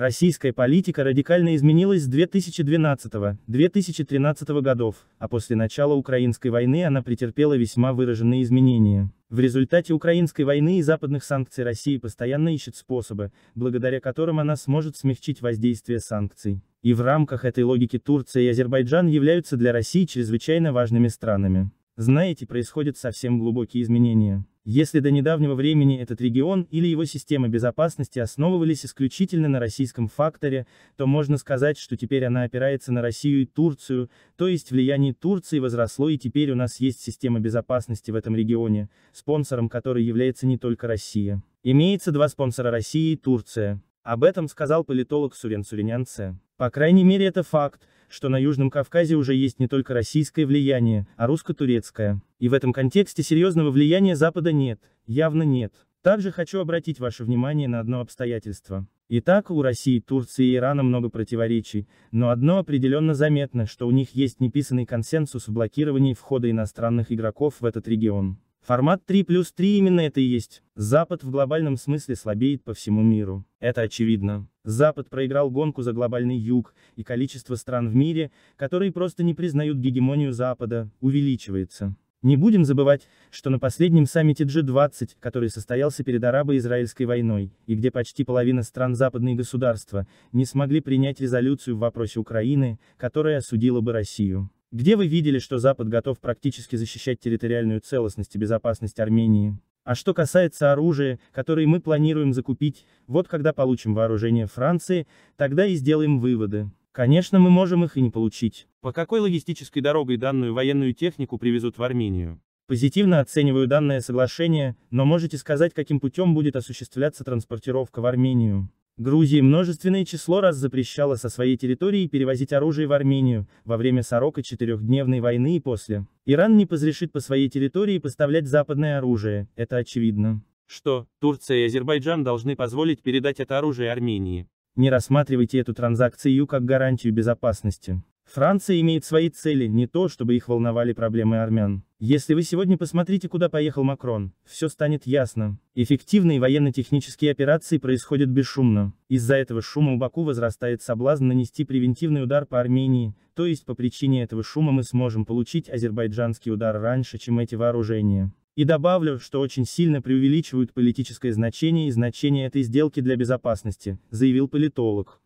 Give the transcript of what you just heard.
Российская политика радикально изменилась с 2012-2013 годов, а после начала Украинской войны она претерпела весьма выраженные изменения. В результате Украинской войны и западных санкций России постоянно ищет способы, благодаря которым она сможет смягчить воздействие санкций. И в рамках этой логики Турция и Азербайджан являются для России чрезвычайно важными странами. Знаете, происходят совсем глубокие изменения. Если до недавнего времени этот регион или его система безопасности основывались исключительно на российском факторе, то можно сказать, что теперь она опирается на Россию и Турцию, то есть влияние Турции возросло и теперь у нас есть система безопасности в этом регионе, спонсором которой является не только Россия. Имеется два спонсора России и Турция. Об этом сказал политолог Сурен Суренянце. По крайней мере это факт, что на Южном Кавказе уже есть не только российское влияние, а русско-турецкое. И в этом контексте серьезного влияния Запада нет, явно нет. Также хочу обратить ваше внимание на одно обстоятельство. Итак, у России, Турции и Ирана много противоречий, но одно определенно заметно, что у них есть неписанный консенсус в блокировании входа иностранных игроков в этот регион. Формат 3 плюс 3 именно это и есть. Запад в глобальном смысле слабеет по всему миру. Это очевидно. Запад проиграл гонку за глобальный юг, и количество стран в мире, которые просто не признают гегемонию Запада, увеличивается. Не будем забывать, что на последнем саммите G20, который состоялся перед арабо-израильской войной, и где почти половина стран западные государства, не смогли принять резолюцию в вопросе Украины, которая осудила бы Россию. Где вы видели, что Запад готов практически защищать территориальную целостность и безопасность Армении? А что касается оружия, которое мы планируем закупить, вот когда получим вооружение Франции, тогда и сделаем выводы. Конечно, мы можем их и не получить. По какой логистической дорогой данную военную технику привезут в Армению? Позитивно оцениваю данное соглашение, но можете сказать, каким путем будет осуществляться транспортировка в Армению? Грузия множественное число раз запрещала со своей территории перевозить оружие в Армению, во время сорока четырехдневной войны и после. Иран не разрешит по своей территории поставлять западное оружие, это очевидно. Что, Турция и Азербайджан должны позволить передать это оружие Армении. Не рассматривайте эту транзакцию как гарантию безопасности. Франция имеет свои цели, не то, чтобы их волновали проблемы армян. Если вы сегодня посмотрите, куда поехал Макрон, все станет ясно. Эффективные военно-технические операции происходят бесшумно. Из-за этого шума у Баку возрастает соблазн нанести превентивный удар по Армении, то есть по причине этого шума мы сможем получить азербайджанский удар раньше, чем эти вооружения. И добавлю, что очень сильно преувеличивают политическое значение и значение этой сделки для безопасности, заявил политолог.